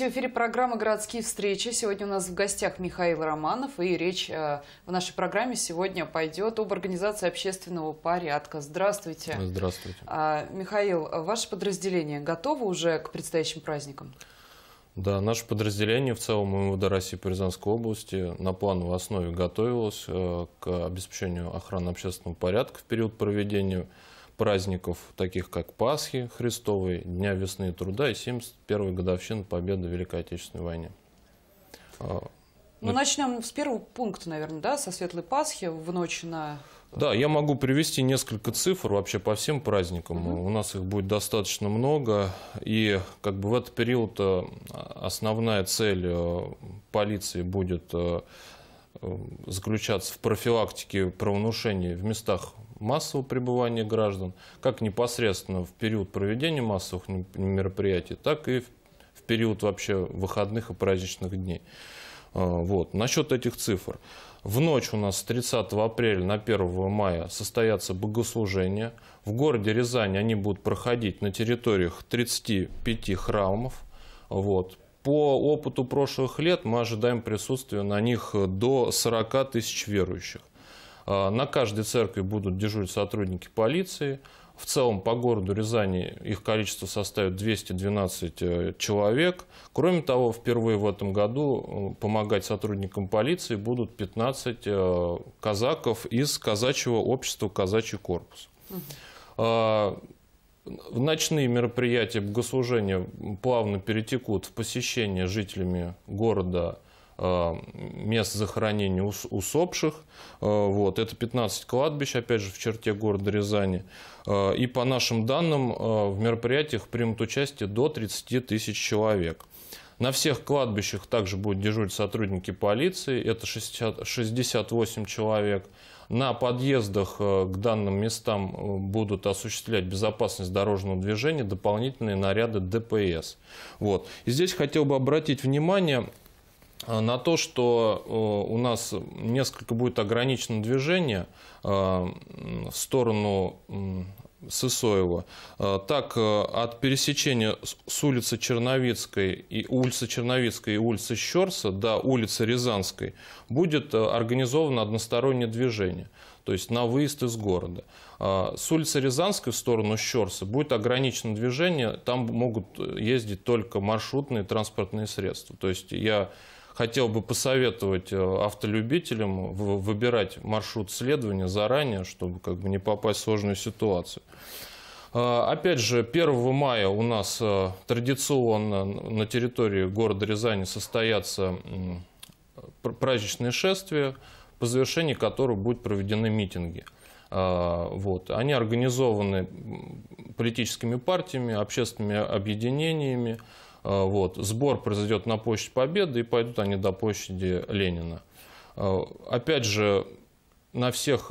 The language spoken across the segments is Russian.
Здравствуйте, в эфире программы «Городские встречи». Сегодня у нас в гостях Михаил Романов, и речь э, в нашей программе сегодня пойдет об организации общественного порядка. Здравствуйте. Здравствуйте. А, Михаил, ваше подразделение готово уже к предстоящим праздникам? Да, наше подразделение в целом МВД России по Рязанской области на плановой основе готовилось э, к обеспечению охраны общественного порядка в период проведения праздников, таких как Пасхи Христовой, Дня весны и труда и 71-й годовщины победы в Великой Отечественной войне. А, ну, начнем с первого пункта, наверное, да, со Светлой Пасхи в ночь на... Да, я могу привести несколько цифр вообще по всем праздникам. Угу. У нас их будет достаточно много. И как бы в этот период э, основная цель э, полиции будет э, заключаться в профилактике правонарушений в местах массового пребывания граждан, как непосредственно в период проведения массовых мероприятий, так и в период вообще выходных и праздничных дней. А, вот. Насчет этих цифр. В ночь у нас с 30 апреля на 1 мая состоятся богослужения. В городе Рязани они будут проходить на территориях 35 храмов. Вот. По опыту прошлых лет мы ожидаем присутствия на них до 40 тысяч верующих. Э, на каждой церкви будут дежурить сотрудники полиции. В целом по городу Рязани их количество составит 212 э, человек. Кроме того, впервые в этом году э, помогать сотрудникам полиции будут 15 казаков из казачьего общества «Казачий корпус». Угу. Ночные мероприятия богослужения плавно перетекут в посещение жителями города Э, мест захоронения усопших. Э, вот. Это 15 кладбищ, опять же, в черте города Рязани. Э, и по нашим данным, в мероприятиях примут участие до 30 тысяч человек. На всех кладбищах также будут дежурить сотрудники полиции, это 60, 68 человек. На подъездах к данным местам будут осуществлять безопасность дорожного движения дополнительные наряды ДПС. Вот. И здесь хотел бы обратить внимание Э, на то, что э, у нас несколько будет ограничено движение э, в сторону Сысоева. Так, от пересечения с улицы Черновицкой и улицы Черновицкой и улицы Щерса до улицы Рязанской будет организовано одностороннее движение, то есть на выезд из города. С улицы Рязанской в сторону Щерса будет ограничено движение, там могут ездить только маршрутные транспортные средства. То есть я хотел бы посоветовать э, автолюбителям выбирать маршрут следования заранее, чтобы как бы не попасть в сложную ситуацию. А, опять же, 1 мая у нас э, традиционно на территории города Рязани состоятся праздничные шествия, по завершении которых будут проведены митинги. А, вот. Они организованы политическими партиями, общественными объединениями, Э, вот. Сбор произойдет на площадь Победы, и пойдут они до площади Ленина. Э, опять же, на всех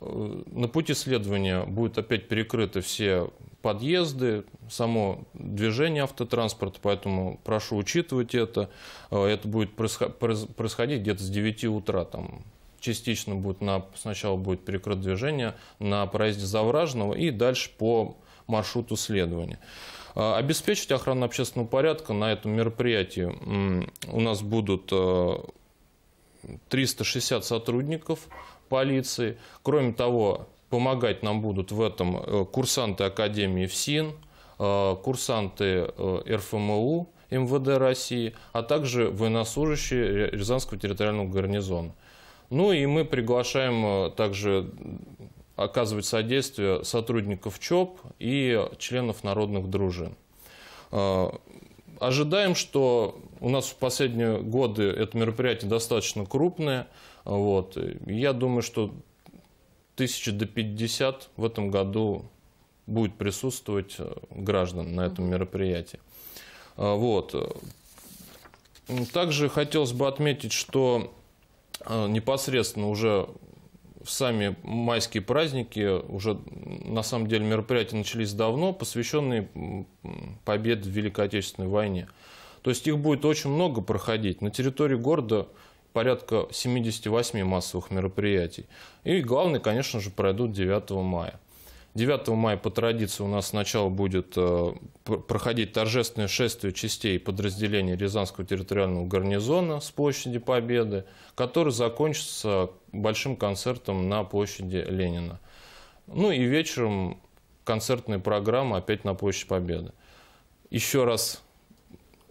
э, на пути следования будут опять перекрыты все подъезды, само движение автотранспорта, поэтому прошу учитывать это. Это будет происходить где-то с 9 утра. Там частично будет на, сначала будет перекрыто движение на проезде Завражного и дальше по маршруту следования. А, обеспечить охрану общественного порядка на этом мероприятии у нас будут 360 э, сотрудников полиции. Кроме того, помогать нам будут в этом э, курсанты Академии ФСИН, э, курсанты РФМУ, МВД России, а также военнослужащие Рязанского территориального гарнизона. Ну и мы приглашаем также оказывать содействие сотрудников ЧОП и членов народных дружин. А, ожидаем, что у нас в последние годы это мероприятие достаточно крупное. Вот. Я думаю, что тысячи до 50 в этом году будет присутствовать э, граждан на этом мероприятии. А, вот. Также хотелось бы отметить, что э, непосредственно уже в сами майские праздники уже на самом деле мероприятия начались давно, посвященные победе в Великой Отечественной войне. То есть их будет очень много проходить. На территории города порядка 78 массовых мероприятий. И главные, конечно же, пройдут 9 мая. 9 мая по традиции у нас сначала будет э, проходить торжественное шествие частей подразделений Рязанского территориального гарнизона с площади Победы, который закончится большим концертом на площади Ленина. Ну и вечером концертная программа опять на площади Победы. Еще раз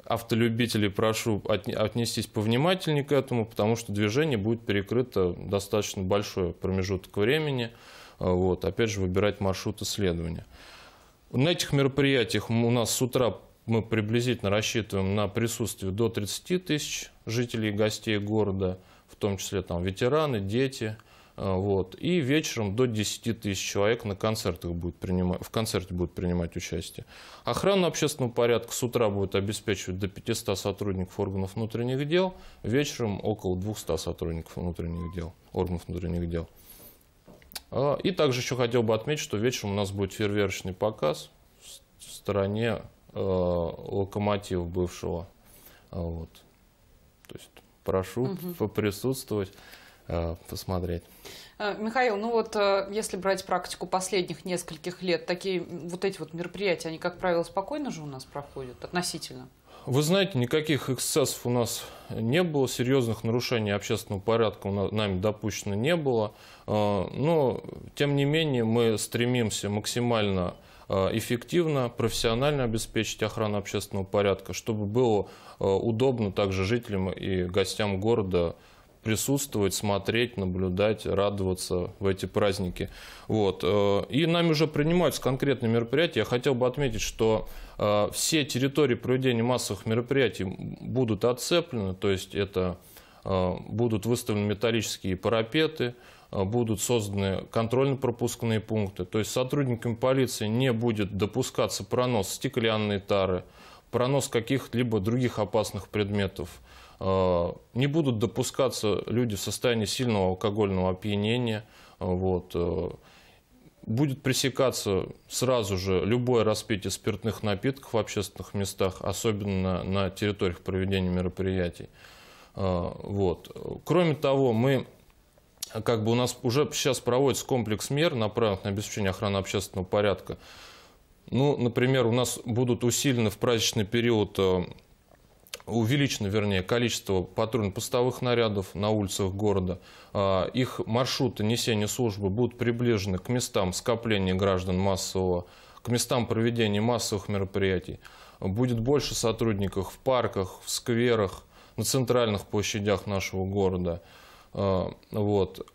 автолюбителей прошу отнестись повнимательнее к этому, потому что движение будет перекрыто достаточно большой промежуток времени – а, вот, опять же, выбирать маршрут исследования. На этих мероприятиях у нас с утра мы приблизительно рассчитываем на присутствие до 30 тысяч жителей и гостей города, в том числе там ветераны, дети. А, вот. И вечером до 10 тысяч человек на концертах будет принимать, в концерте будут принимать участие. Охрану общественного порядка с утра будет обеспечивать до 500 сотрудников органов внутренних дел, вечером около 200 сотрудников внутренних дел, органов внутренних дел. А, и также еще хотел бы отметить, что вечером у нас будет фейерверочный показ в стороне э, локомотива бывшего. А, вот. То есть прошу угу. поприсутствовать, э, посмотреть. А, Михаил, ну вот э, если брать практику последних нескольких лет, такие вот эти вот мероприятия, они, как правило, спокойно же у нас проходят относительно? Вы знаете, никаких эксцессов у нас не было, серьезных нарушений общественного порядка у нас, нами допущено не было. А, но, тем не менее, мы стремимся максимально а, эффективно, профессионально обеспечить охрану общественного порядка, чтобы было а, удобно также жителям и гостям города присутствовать, смотреть, наблюдать, радоваться в эти праздники. Вот. Э, и нами уже принимаются конкретные мероприятия. Я хотел бы отметить, что э, все территории проведения массовых мероприятий будут отцеплены, то есть это э, будут выставлены металлические парапеты, будут созданы контрольно-пропускные пункты. То есть сотрудникам полиции не будет допускаться пронос стеклянной тары, пронос каких-либо других опасных предметов. Э, не будут допускаться люди в состоянии сильного алкогольного опьянения, э, вот, э. будет пресекаться сразу же любое распитие спиртных напитков в общественных местах, особенно на, на территориях проведения мероприятий. Вот. Кроме того, мы как бы у нас уже сейчас проводится комплекс мер, направленных на обеспечение охраны общественного порядка. Ну, например, у нас будут усилены в праздничный период увеличено, вернее, количество патрульно-постовых нарядов на улицах города. А, их маршруты несения службы будут приближены к местам скопления граждан массового, к местам проведения массовых мероприятий. Будет больше сотрудников в парках, в скверах, на центральных площадях нашего города. А, вот.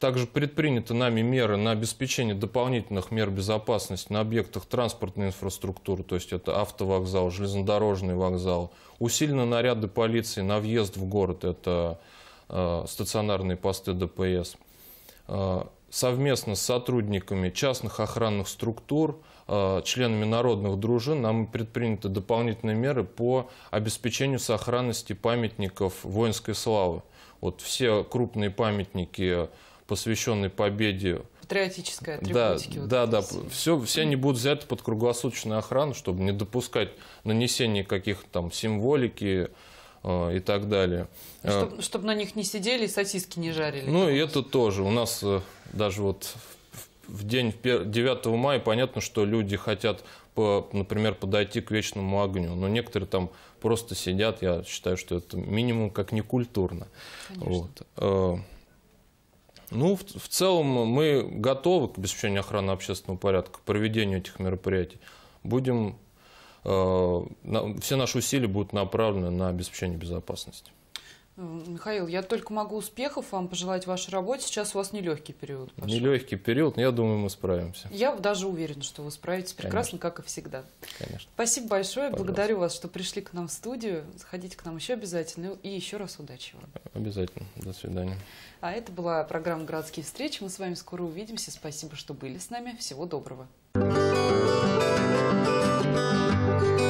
Также предприняты нами меры на обеспечение дополнительных мер безопасности на объектах транспортной инфраструктуры, то есть это автовокзал, железнодорожный вокзал. Усилены наряды полиции на въезд в город, это э, стационарные посты ДПС. Э, совместно с сотрудниками частных охранных структур, э, членами народных дружин, нам предприняты дополнительные меры по обеспечению сохранности памятников воинской славы. Вот все крупные памятники посвященный победе. Патриотическая атрибутики. Да, вот да, да. Все, все они будут взяты под круглосуточную охрану, чтобы не допускать нанесения каких-то там символики, э, и так далее. Чтобы, э, чтобы на них не сидели и сосиски не жарили. Ну, и это тоже. У нас э, даже вот в день 9 мая понятно, что люди хотят, по, например, подойти к вечному огню, но некоторые там просто сидят, я считаю, что это минимум как некультурно. Конечно. Вот. Ну, в, в целом мы готовы к обеспечению охраны общественного порядка, к проведению этих мероприятий. Будем, э, на, все наши усилия будут направлены на обеспечение безопасности. Михаил, я только могу успехов вам пожелать в вашей работе. Сейчас у вас нелегкий период. Пошел. Нелегкий период, но я думаю, мы справимся. Я даже уверена, что вы справитесь прекрасно, Конечно. как и всегда. Конечно. Спасибо большое. Пожалуйста. Благодарю вас, что пришли к нам в студию. Заходите к нам еще обязательно. Ну и еще раз удачи вам. Обязательно. До свидания. А это была программа «Городские встречи». Мы с вами скоро увидимся. Спасибо, что были с нами. Всего доброго. Thank you.